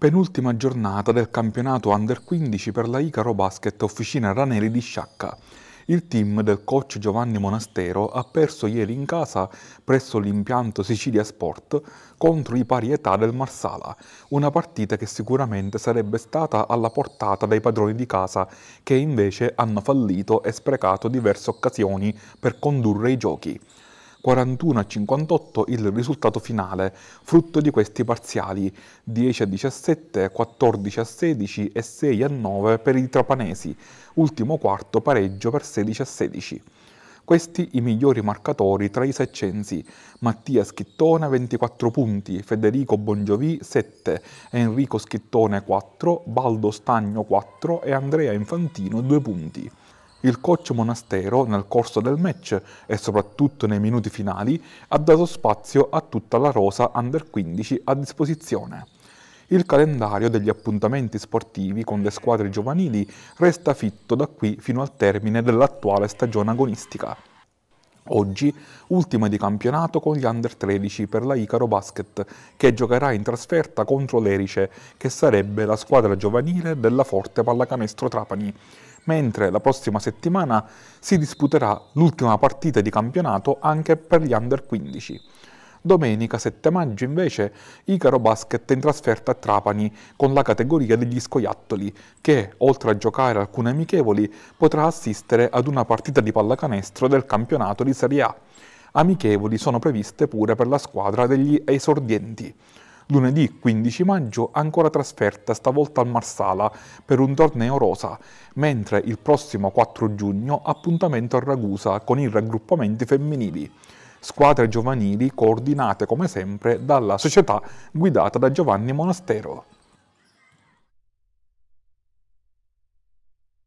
penultima giornata del campionato Under 15 per la Icaro Basket Officina Raneri di Sciacca. Il team del coach Giovanni Monastero ha perso ieri in casa presso l'impianto Sicilia Sport contro i pari età del Marsala, una partita che sicuramente sarebbe stata alla portata dei padroni di casa che invece hanno fallito e sprecato diverse occasioni per condurre i giochi. 41 a 58 il risultato finale, frutto di questi parziali 10 a 17, 14 a 16 e 6 a 9 per i trapanesi, ultimo quarto pareggio per 16 a 16. Questi i migliori marcatori tra i seccensi. Mattia Schittone 24 punti, Federico Bongiovi 7, Enrico Schittone 4, Baldo Stagno 4 e Andrea Infantino 2 punti il coach Monastero nel corso del match e soprattutto nei minuti finali ha dato spazio a tutta la rosa under 15 a disposizione. Il calendario degli appuntamenti sportivi con le squadre giovanili resta fitto da qui fino al termine dell'attuale stagione agonistica. Oggi ultima di campionato con gli under 13 per la Icaro Basket che giocherà in trasferta contro l'Erice che sarebbe la squadra giovanile della Forte Pallacanestro Trapani mentre la prossima settimana si disputerà l'ultima partita di campionato anche per gli under 15. Domenica 7 maggio invece Icaro Basket è in trasferta a Trapani con la categoria degli scoiattoli che, oltre a giocare alcune amichevoli, potrà assistere ad una partita di pallacanestro del campionato di Serie A. Amichevoli sono previste pure per la squadra degli esordienti. Lunedì 15 maggio ancora trasferta stavolta al Marsala per un torneo rosa, mentre il prossimo 4 giugno appuntamento a Ragusa con i raggruppamenti femminili. Squadre giovanili coordinate come sempre dalla società guidata da Giovanni Monastero.